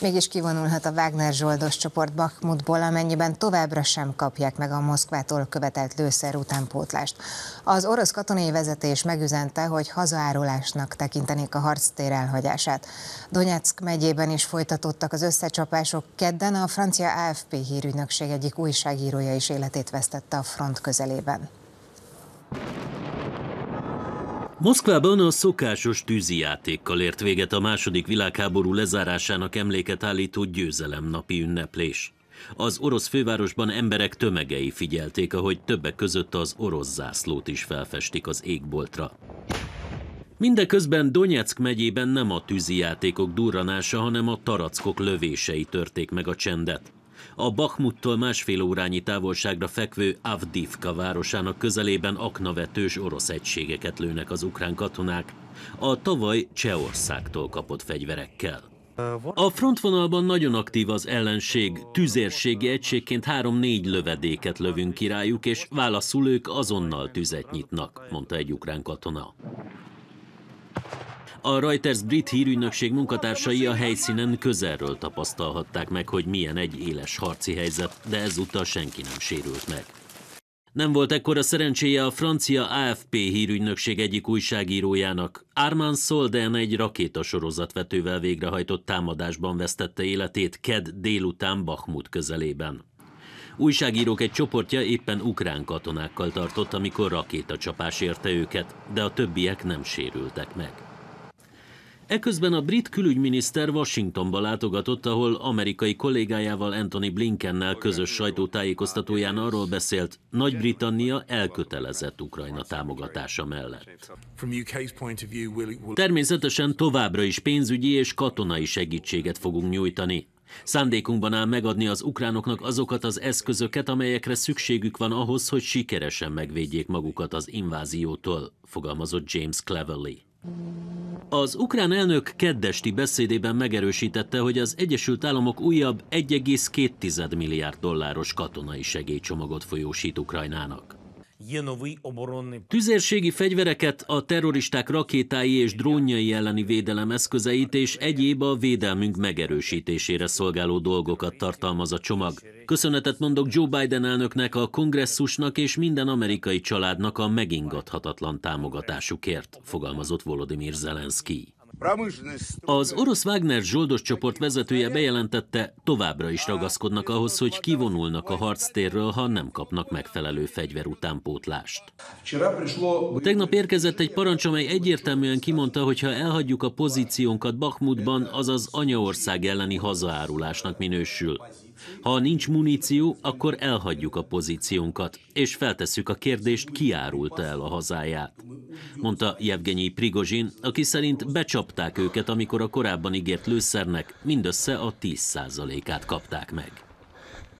Mégis kivonulhat a Wagner Zsoldos csoport Bakhmutból, amennyiben továbbra sem kapják meg a Moszkvától követelt lőszer utánpótlást. Az orosz katonai vezetés megüzente, hogy hazaárulásnak tekintenék a harctér elhagyását. Donetsk megyében is folytatottak az összecsapások. Kedden a francia AFP hírügynökség egyik újságírója is életét vesztette a front közelében. Moszkvában a szokásos játékkal ért véget a második világháború lezárásának emléket állító győzelemnapi ünneplés. Az orosz fővárosban emberek tömegei figyelték, ahogy többek között az orosz zászlót is felfestik az égboltra. Mindeközben Donetsk megyében nem a játékok durranása, hanem a tarackok lövései törték meg a csendet a Bakhmuttól másfél órányi távolságra fekvő Avdivka városának közelében aknavetős orosz egységeket lőnek az ukrán katonák, a tavaly Csehországtól kapott fegyverekkel. A frontvonalban nagyon aktív az ellenség, tüzérségi egységként három-négy lövedéket lövünk királyuk, és válaszul ők azonnal tüzet nyitnak, mondta egy ukrán katona. A Reuters brit hírügynökség munkatársai a helyszínen közelről tapasztalhatták meg, hogy milyen egy éles harci helyzet, de ezúttal senki nem sérült meg. Nem volt ekkora szerencséje a francia AFP hírügynökség egyik újságírójának. Armand Solden egy rakétasorozatvetővel végrehajtott támadásban vesztette életét KED délután Bakhmut közelében. Újságírók egy csoportja éppen ukrán katonákkal tartott, amikor rakétacsapás érte őket, de a többiek nem sérültek meg. Eközben a brit külügyminiszter Washingtonba látogatott, ahol amerikai kollégájával Anthony Blinkennel közös sajtótájékoztatóján arról beszélt, Nagy-Britannia elkötelezett Ukrajna támogatása mellett. Természetesen továbbra is pénzügyi és katonai segítséget fogunk nyújtani, Szándékunkban áll megadni az ukránoknak azokat az eszközöket, amelyekre szükségük van ahhoz, hogy sikeresen megvédjék magukat az inváziótól, fogalmazott James Cleverly. Az ukrán elnök keddesti beszédében megerősítette, hogy az Egyesült Államok újabb 1,2 milliárd dolláros katonai segélycsomagot folyósít Ukrajnának. Tüzérségi fegyvereket, a terroristák rakétái és drónjai elleni védelem eszközeit és egyéb a védelmünk megerősítésére szolgáló dolgokat tartalmaz a csomag. Köszönetet mondok Joe Biden elnöknek, a kongresszusnak és minden amerikai családnak a megingathatatlan támogatásukért, fogalmazott Volodymyr Zelenszky. Az orosz Wagner zsoldos csoport vezetője bejelentette, továbbra is ragaszkodnak ahhoz, hogy kivonulnak a harctérről, ha nem kapnak megfelelő fegyver utánpótlást. Tegnap érkezett egy parancs, amely egyértelműen kimondta, hogy ha elhagyjuk a pozíciónkat Bakhmutban, az az anyaország elleni hazaárulásnak minősül. Ha nincs muníció, akkor elhagyjuk a pozíciónkat, és feltesszük a kérdést, ki árulta el a hazáját. Mondta Jevgenyi Prigozsin, aki szerint becsapták őket, amikor a korábban ígért lőszernek mindössze a 10%-át kapták meg.